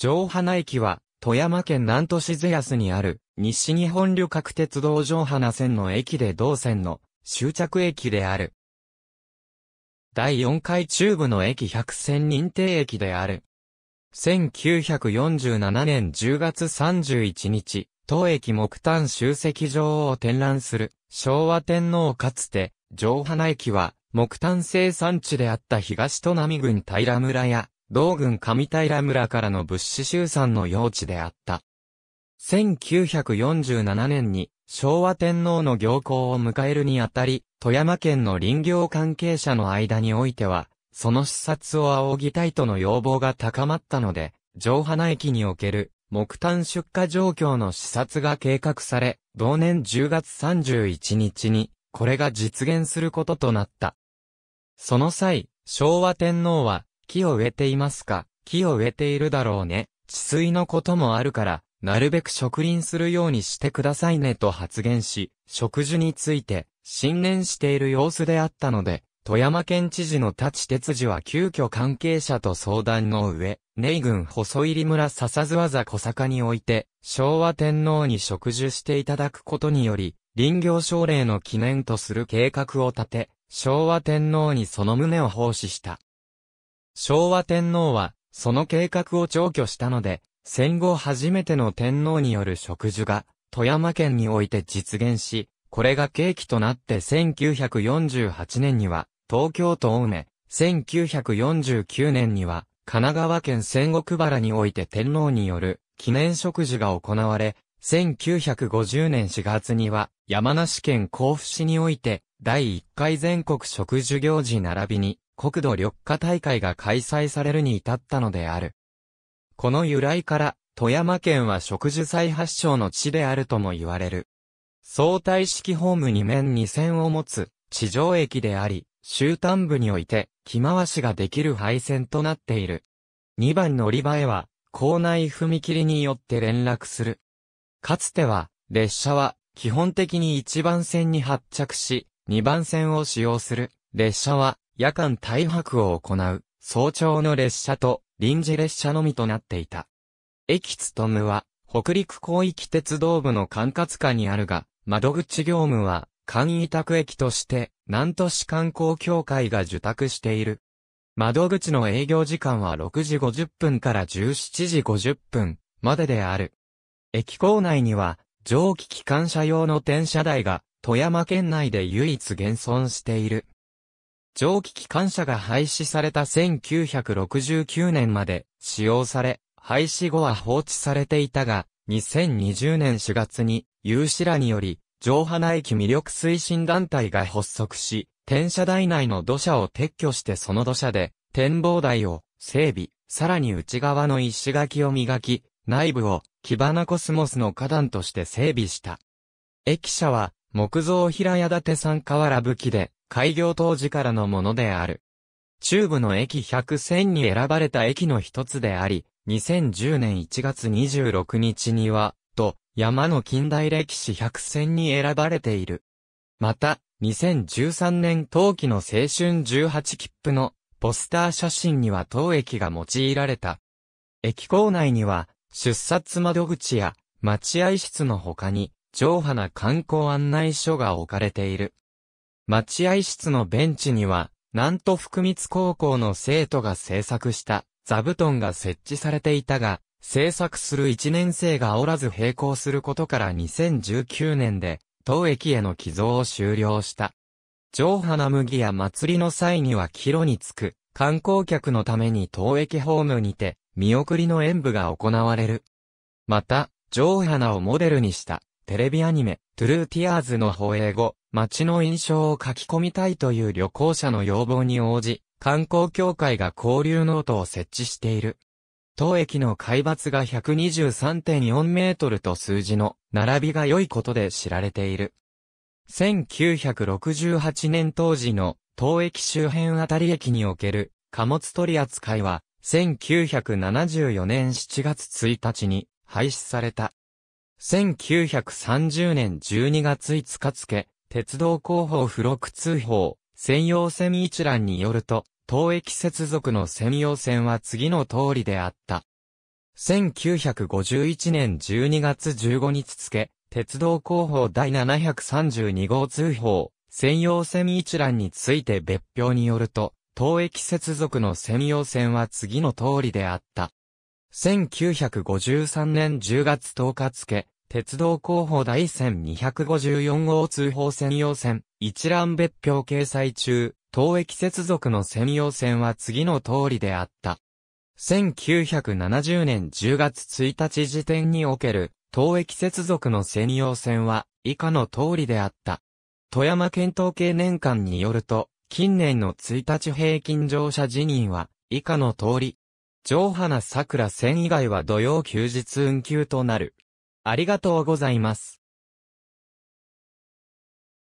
城花駅は、富山県南都市津安にある、西日本旅客鉄道城花線の駅で同線の終着駅である。第4回中部の駅100線認定駅である。1947年10月31日、当駅木炭集積場を展覧する昭和天皇かつて、城花駅は木炭生産地であった東都並郡平村や道軍上平村からの物資集散の用地であった。1947年に昭和天皇の行幸を迎えるにあたり、富山県の林業関係者の間においては、その視察を仰ぎたいとの要望が高まったので、上花駅における木炭出荷状況の視察が計画され、同年10月31日に、これが実現することとなった。その際、昭和天皇は、木を植えていますか木を植えているだろうね。治水のこともあるから、なるべく植林するようにしてくださいねと発言し、植樹について、信念している様子であったので、富山県知事の太刀哲司は急遽関係者と相談の上、寧郡細入村笹津技小坂において、昭和天皇に植樹していただくことにより、林業奨励の記念とする計画を立て、昭和天皇にその旨を奉仕した。昭和天皇は、その計画を長去したので、戦後初めての天皇による植樹が、富山県において実現し、これが契機となって1948年には、東京都青梅、1949年には、神奈川県仙石原において天皇による記念植樹が行われ、1950年4月には山梨県甲府市において第1回全国植樹行事並びに国土緑化大会が開催されるに至ったのである。この由来から、富山県は植樹祭発祥の地であるとも言われる。相対式ホーム2面2線を持つ地上駅であり、終端部において、着回しができる配線となっている。2番乗り場へは、校内踏切によって連絡する。かつては、列車は、基本的に1番線に発着し、2番線を使用する。列車は、夜間大泊を行う、早朝の列車と臨時列車のみとなっていた。駅務むは、北陸広域鉄道部の管轄下にあるが、窓口業務は、簡易宅駅として、南都市観光協会が受託している。窓口の営業時間は6時50分から17時50分までである。駅構内には、蒸気機関車用の転車台が、富山県内で唯一現存している。蒸気機関車が廃止された1969年まで使用され、廃止後は放置されていたが、2020年4月に有志らにより、上花駅魅力推進団体が発足し、転車台内の土砂を撤去してその土砂で展望台を整備、さらに内側の石垣を磨き、内部をキバナコスモスの花壇として整備した。駅舎は木造平屋建て三河原武器で開業当時からのものである。中部の駅100選に選ばれた駅の一つであり、2010年1月26日には、と、山の近代歴史100選に選ばれている。また、2013年冬季の青春18切符のポスター写真には当駅が用いられた。駅構内には、出札窓口や待合室の他に、上派な観光案内所が置かれている。待合室のベンチには、南都福光高校の生徒が制作した座布団が設置されていたが、制作する1年生がおらず並行することから2019年で、当駅への寄贈を終了した。上花麦や祭りの際には帰路につく、観光客のために当駅ホームにて、見送りの演舞が行われる。また、上花をモデルにした、テレビアニメ、トゥルーティアーズの放映後、街の印象を書き込みたいという旅行者の要望に応じ、観光協会が交流ノートを設置している。当駅の海抜が123.4メートルと数字の並びが良いことで知られている。1968年当時の当駅周辺あたり駅における貨物取扱いは1974年7月1日に廃止された。1930年12月5日付、鉄道広報付録通報、専用線一覧によると、当駅接続の専用線は次の通りであった。1951年12月15日付、鉄道広報第732号通報、専用線一覧について別表によると、当駅接続の専用線は次の通りであった。1953年10月10日付、鉄道広報第線254号通報専用線、一覧別表掲載中、東駅接続の専用線は次の通りであった。1970年10月1日時点における、東駅接続の専用線は、以下の通りであった。富山県統計年間によると、近年の1日平均乗車辞任は、以下の通り。上花桜線以外は土曜休日運休となる。ありがとうございます。